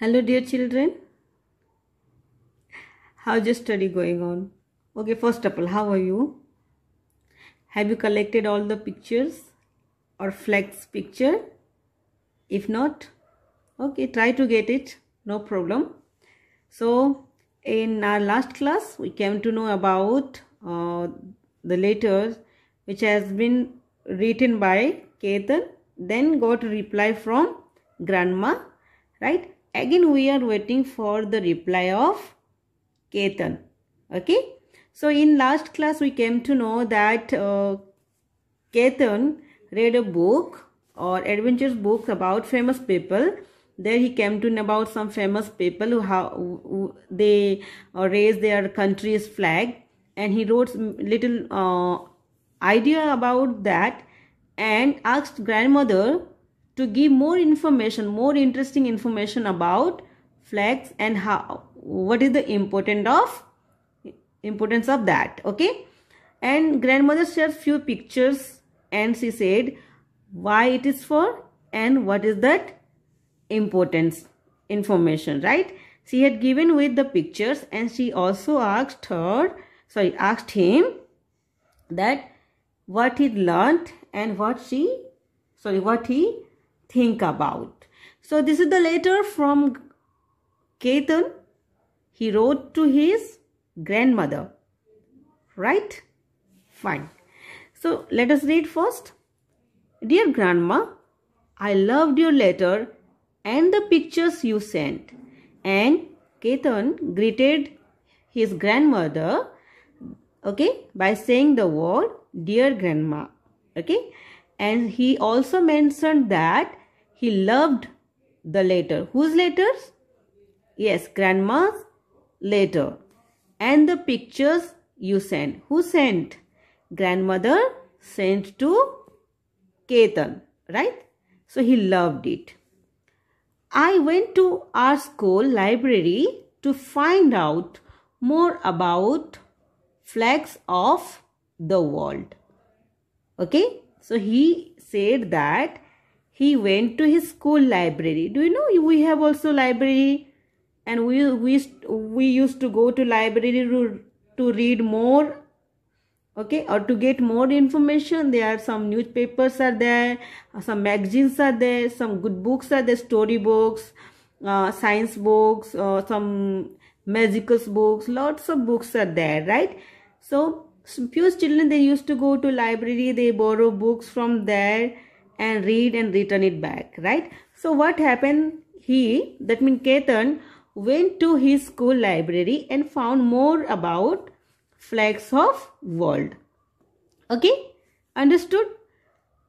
hello dear children how's your study going on okay first of all how are you have you collected all the pictures or flags picture if not okay try to get it no problem so in our last class we came to know about uh, the letters which has been written by Ketan then got a reply from grandma right again we are waiting for the reply of Ketan. Okay. So in last class we came to know that uh, Ketan read a book or adventures book about famous people. There he came to know about some famous people who, how, who they uh, raised their country's flag and he wrote little uh, idea about that and asked grandmother to give more information, more interesting information about flags and how what is the important of importance of that. Okay. And grandmother shared few pictures and she said why it is for and what is that importance information, right? She had given with the pictures and she also asked her, sorry, asked him that what he learnt and what she, sorry, what he think about. So this is the letter from Ketan. He wrote to his grandmother. Right? Fine. So let us read first. Dear grandma, I loved your letter and the pictures you sent. And Ketan greeted his grandmother okay by saying the word dear grandma okay and he also mentioned that he loved the letter. Whose letters? Yes, grandma's letter. And the pictures you sent. Who sent? Grandmother sent to Ketan, right? So he loved it. I went to our school library to find out more about flags of the world. Okay? So he said that he went to his school library. Do you know we have also library and we we we used to go to library to, to read more okay or to get more information there are some newspapers are there some magazines are there some good books are there story books uh, science books or uh, some magical books lots of books are there right so Suppose children they used to go to library, they borrow books from there and read and return it back, right? So what happened? He, that means Ketan, went to his school library and found more about flags of world. Okay? Understood?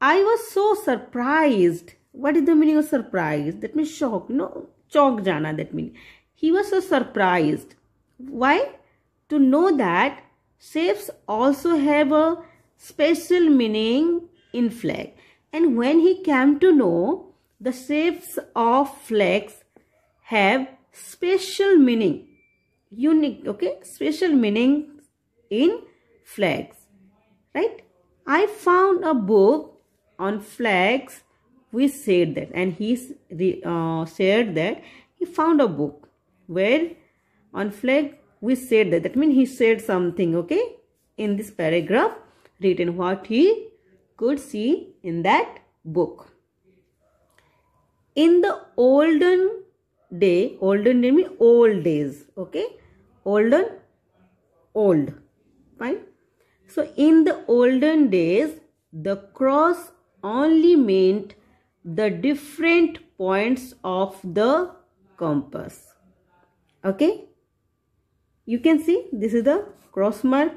I was so surprised. What is the meaning of surprise? That means shock. No, shock jana that means. He was so surprised. Why? To know that Safes also have a special meaning in flag. And when he came to know the shapes of flags have special meaning, unique, okay, special meaning in flags, right? I found a book on flags we said that and he uh, said that he found a book where on flag we said that that means he said something okay in this paragraph written what he could see in that book in the olden day olden day means old days okay olden old fine so in the olden days the cross only meant the different points of the compass okay you can see this is the cross mark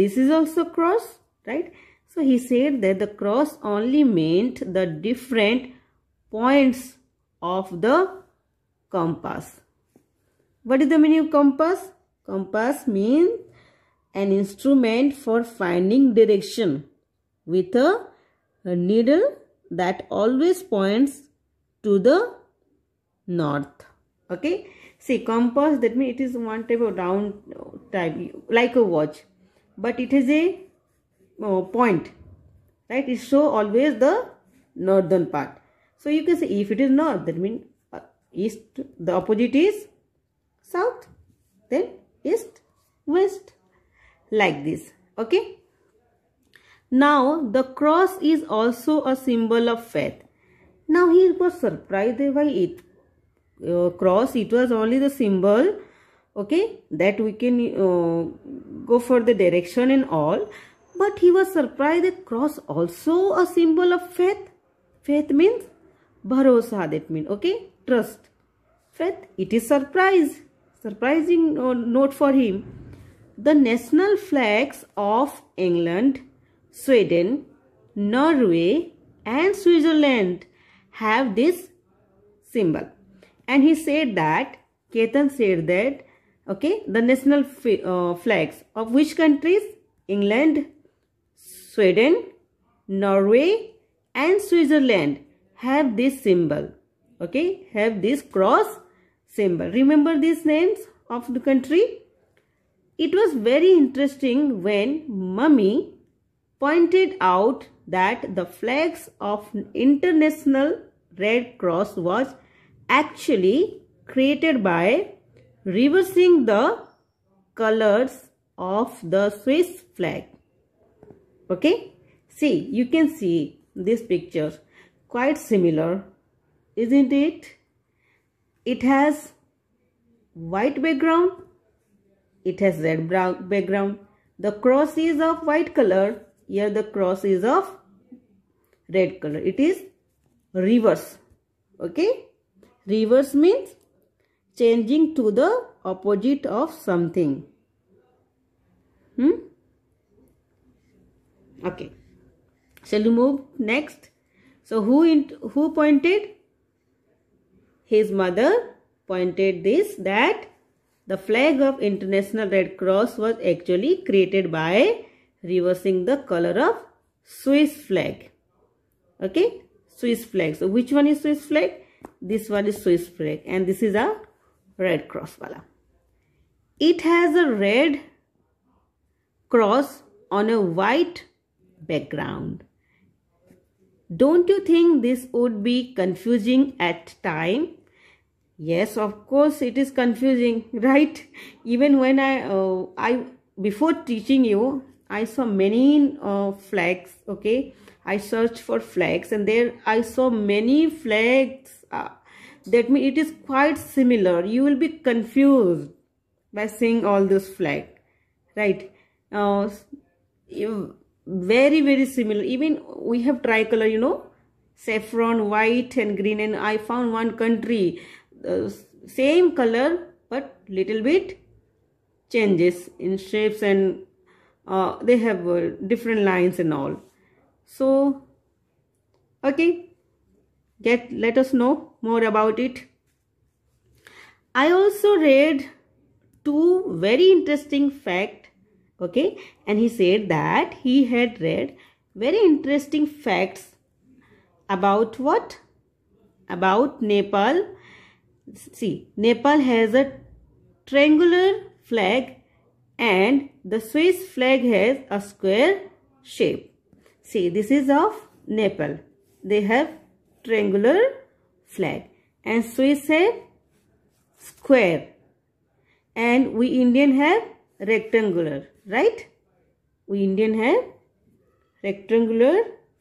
this is also cross right so he said that the cross only meant the different points of the compass what is the meaning of compass compass means an instrument for finding direction with a, a needle that always points to the north okay see compass that means it is one type of round type like a watch but it is a uh, point right it show always the northern part so you can say if it is north that means uh, east the opposite is south then east west like this okay now the cross is also a symbol of faith now he was surprised by it uh, cross it was only the symbol okay that we can uh, go for the direction and all but he was surprised that cross also a symbol of faith faith means bharosa that means okay trust faith it is surprise surprising uh, note for him the national flags of england sweden norway and switzerland have this symbol and he said that Ketan said that okay the national uh, flags of which countries England Sweden Norway and Switzerland have this symbol okay have this cross symbol remember these names of the country it was very interesting when mummy pointed out that the flags of international red cross was actually created by reversing the colors of the Swiss flag. Okay. See, you can see this picture quite similar, isn't it? It has white background. It has red brown background. The cross is of white color. Here the cross is of red color. It is reverse. Okay. Reverse means changing to the opposite of something. Hmm? Okay. Shall we move next? So who in, who pointed? His mother pointed this that the flag of International Red Cross was actually created by reversing the color of Swiss flag. Okay, Swiss flag. So which one is Swiss flag? This one is Swiss flag and this is a red cross wala. It has a red cross on a white background. Don't you think this would be confusing at time? Yes, of course it is confusing, right? Even when I, uh, I before teaching you, I saw many uh, flags, okay? I searched for flags and there I saw many flags that means it is quite similar you will be confused by seeing all this flag right uh, very very similar even we have tricolor you know saffron white and green and i found one country uh, same color but little bit changes in shapes and uh, they have uh, different lines and all so okay get let us know more about it i also read two very interesting fact okay and he said that he had read very interesting facts about what about nepal see nepal has a triangular flag and the swiss flag has a square shape see this is of nepal they have triangular flag and Swiss have square and we Indian have rectangular right we Indian have rectangular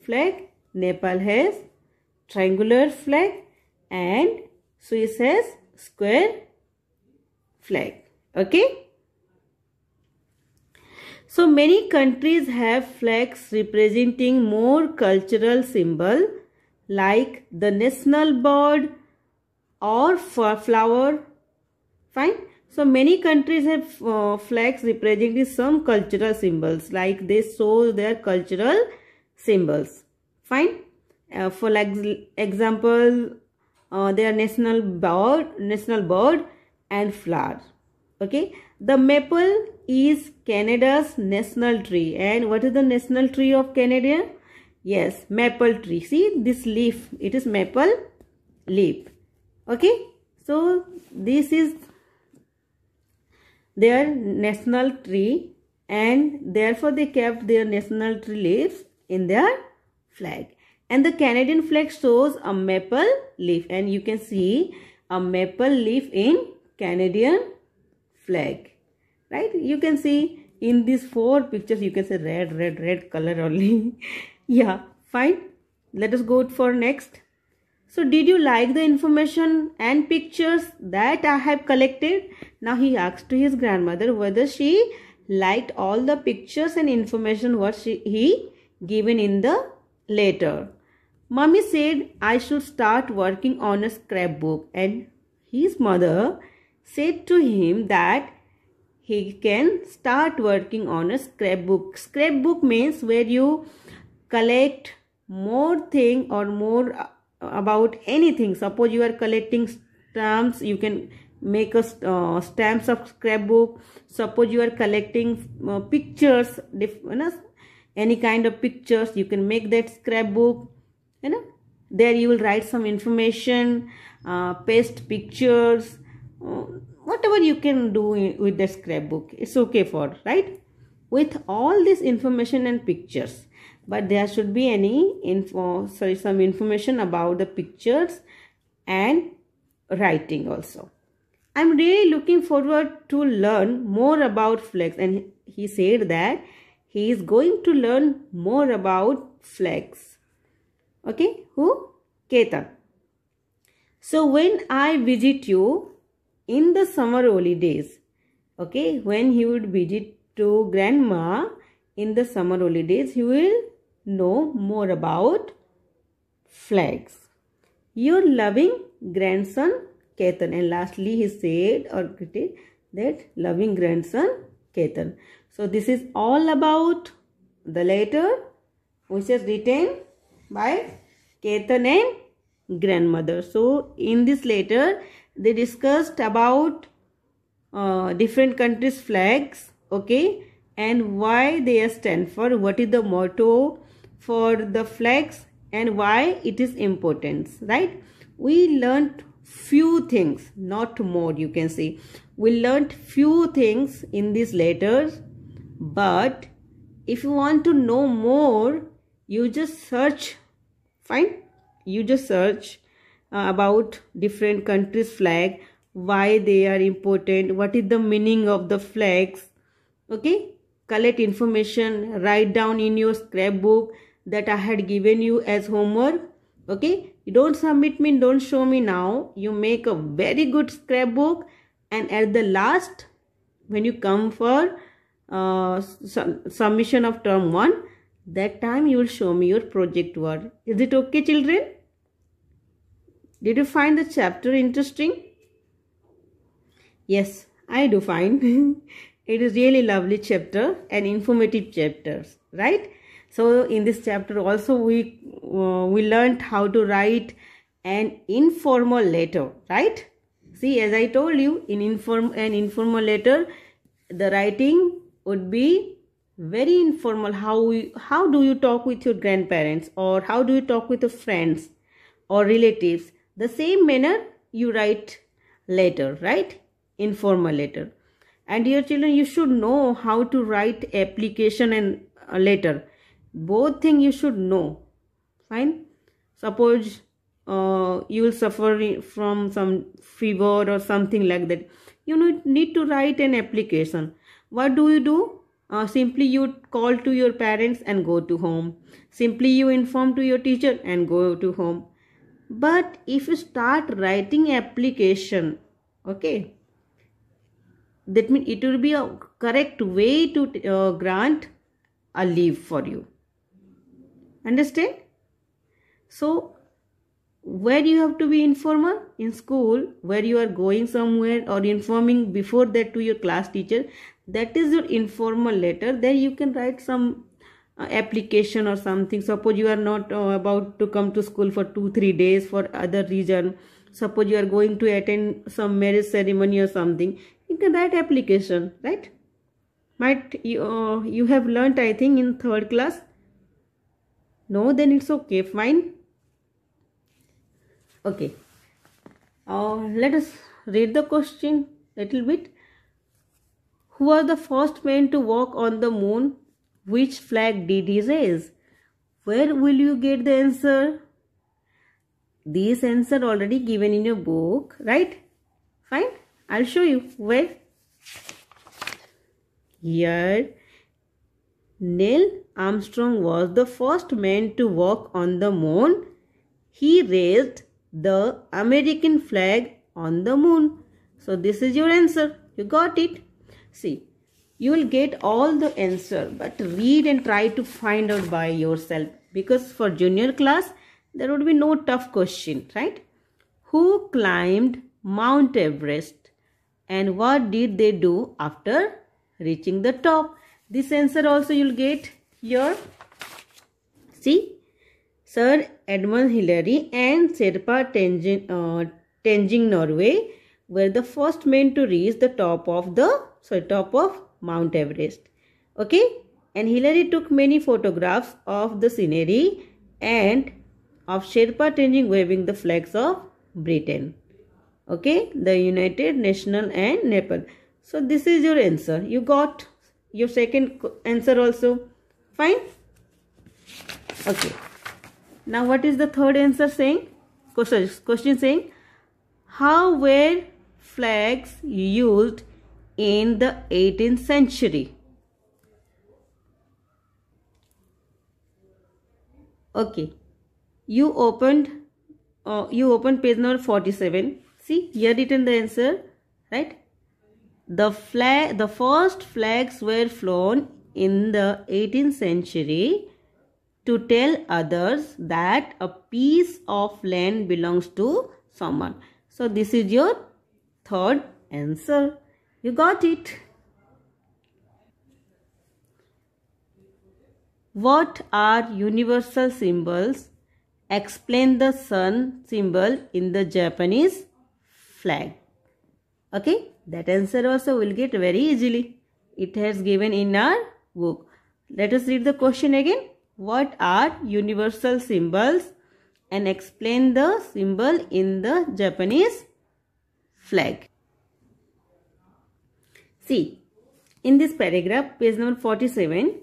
flag Nepal has triangular flag and Swiss has square flag okay so many countries have flags representing more cultural symbol like the national bird or flower. Fine. So many countries have uh, flags representing some cultural symbols like they show their cultural symbols. Fine. Uh, for like example, uh, their national bird, national bird and flower. Okay. The maple is Canada's national tree. And what is the national tree of Canada? Yes, maple tree. See this leaf. It is maple leaf. Okay. So this is their national tree and therefore they kept their national tree leaves in their flag. And the Canadian flag shows a maple leaf and you can see a maple leaf in Canadian flag. Right. You can see in these four pictures you can say red, red, red color only. yeah fine let us go for next so did you like the information and pictures that i have collected now he asks to his grandmother whether she liked all the pictures and information what she, he given in the letter mommy said i should start working on a scrapbook and his mother said to him that he can start working on a scrapbook. Scrapbook means where you collect more thing or more uh, about anything suppose you are collecting stamps you can make a uh, stamps of scrapbook suppose you are collecting uh, pictures you know, any kind of pictures you can make that scrapbook you know there you will write some information uh, paste pictures uh, whatever you can do with the scrapbook it's okay for right with all this information and pictures but there should be any info sorry some information about the pictures and writing also i'm really looking forward to learn more about flex. and he said that he is going to learn more about flex. okay who ketan so when i visit you in the summer holidays okay when he would visit to grandma in the summer holidays he will know more about flags. Your loving grandson Ketan. And lastly, he said or greeted that loving grandson Ketan. So this is all about the letter which is written by Ketan and grandmother. So in this letter, they discussed about uh, different countries' flags, okay, and why they stand for, what is the motto for the flags and why it is important right we learned few things not more you can see we learned few things in these letters but if you want to know more you just search fine you just search uh, about different countries flag why they are important what is the meaning of the flags okay collect information write down in your scrapbook that I had given you as homework. Okay, you don't submit me, don't show me now. You make a very good scrapbook and at the last, when you come for uh, su submission of term 1, that time you will show me your project work. Is it okay children? Did you find the chapter interesting? Yes, I do find. it is really lovely chapter and informative chapters, right? so in this chapter also we uh, we learned how to write an informal letter right see as i told you in inform an informal letter the writing would be very informal how how do you talk with your grandparents or how do you talk with your friends or relatives the same manner you write letter right informal letter and dear children you should know how to write application and uh, letter both thing you should know fine suppose uh, you will suffer from some fever or something like that you need to write an application what do you do uh, simply you call to your parents and go to home simply you inform to your teacher and go to home but if you start writing application okay that means it will be a correct way to uh, grant a leave for you Understand? So, where you have to be informal? In school, where you are going somewhere or informing before that to your class teacher. That is your informal letter. There you can write some uh, application or something. Suppose you are not uh, about to come to school for 2-3 days for other reason. Suppose you are going to attend some marriage ceremony or something. You can write application, right? Might you, uh, you have learnt I think in 3rd class no, then it's okay, fine. Okay. Uh, let us read the question little bit. Who was the first man to walk on the moon? Which flag did he raise? Where will you get the answer? This answer already given in your book, right? Fine. I'll show you where. Here Neil Armstrong was the first man to walk on the moon. He raised the American flag on the moon. So this is your answer. You got it. See, you will get all the answer but read and try to find out by yourself because for junior class there would be no tough question, right? Who climbed Mount Everest and what did they do after reaching the top? this answer also you'll get here see Sir Edmund Hillary and Sherpa Tenjin, uh, Tenjing Norway were the first men to reach the top of the sorry, top of Mount Everest. Okay, and Hillary took many photographs of the scenery and of Sherpa Tenjing waving the flags of Britain. Okay, the United National and Nepal. So this is your answer. You got your second answer also fine okay now what is the third answer saying question, question saying how were flags used in the 18th century okay you opened uh, you opened page number 47 see here written the answer right the, flag, the first flags were flown in the 18th century to tell others that a piece of land belongs to someone. So this is your third answer. You got it. What are universal symbols? Explain the sun symbol in the Japanese flag. Okay that answer also will get very easily. It has given in our book. Let us read the question again. What are universal symbols? And explain the symbol in the Japanese flag. See, in this paragraph, page number 47,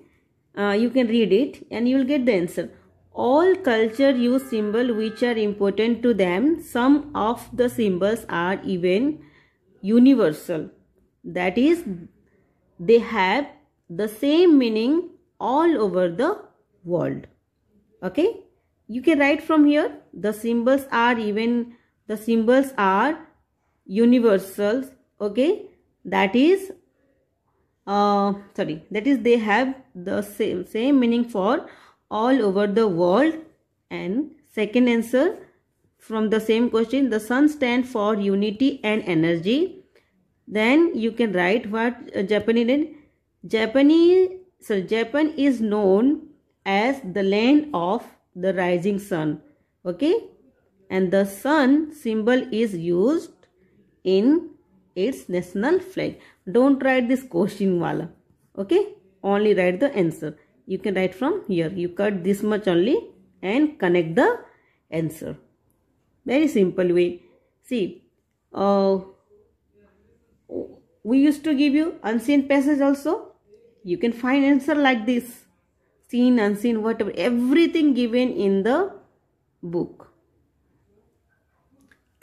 uh, you can read it and you will get the answer. All culture use symbols which are important to them. Some of the symbols are even universal. That is, they have the same meaning all over the world. Okay. You can write from here. The symbols are even, the symbols are universals. Okay. That is, uh, sorry, that is they have the same, same meaning for all over the world. And second answer, from the same question the sun stand for unity and energy then you can write what uh, japanese did japanese so japan is known as the land of the rising sun okay and the sun symbol is used in its national flag don't write this question wala okay only write the answer you can write from here you cut this much only and connect the answer very simple way see uh, we used to give you unseen passage also you can find answer like this seen unseen whatever everything given in the book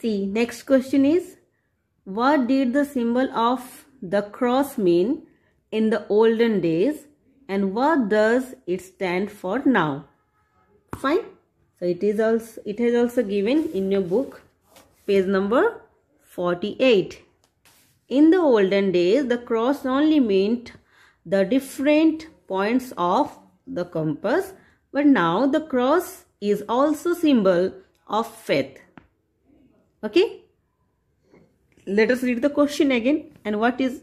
see next question is what did the symbol of the cross mean in the olden days and what does it stand for now fine so it is also it has also given in your book page number 48. In the olden days the cross only meant the different points of the compass but now the cross is also symbol of faith. Okay. Let us read the question again and what is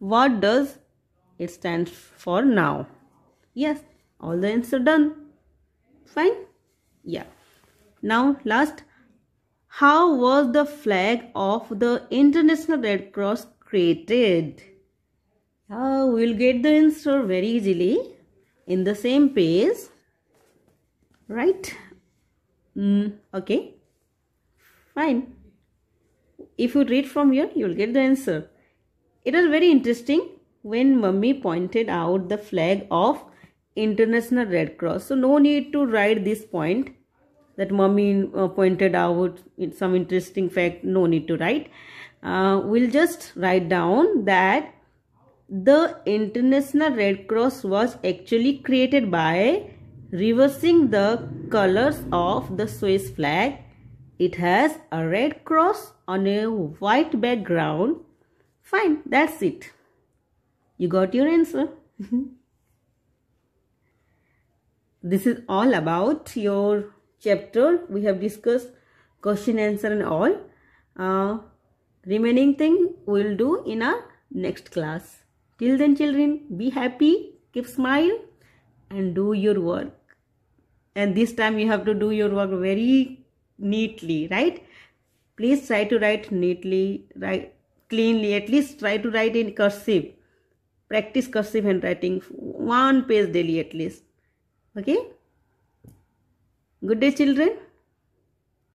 what does it stand for now? Yes, all the answer done. Fine yeah now last how was the flag of the international red cross created uh, we'll get the answer very easily in the same page right mm, okay fine if you read from here you'll get the answer it was very interesting when mummy pointed out the flag of International Red Cross. So no need to write this point that mummy uh, pointed out some interesting fact. No need to write. Uh, we'll just write down that the International Red Cross was actually created by reversing the colors of the Swiss flag. It has a red cross on a white background. Fine, that's it. You got your answer. Mm-hmm this is all about your chapter we have discussed question answer and all uh, remaining thing we'll do in our next class till then children be happy keep smile and do your work and this time you have to do your work very neatly right please try to write neatly write cleanly at least try to write in cursive practice cursive handwriting one page daily at least okay good day children